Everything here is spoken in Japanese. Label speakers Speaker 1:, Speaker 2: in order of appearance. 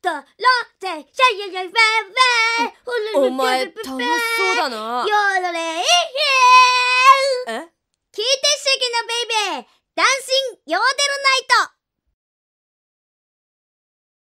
Speaker 1: ドロゼシャイヤイフェンフェンお前楽しそうだなヨーロレイヒル聞いてシェキ
Speaker 2: のベイベーダンシンヨーデ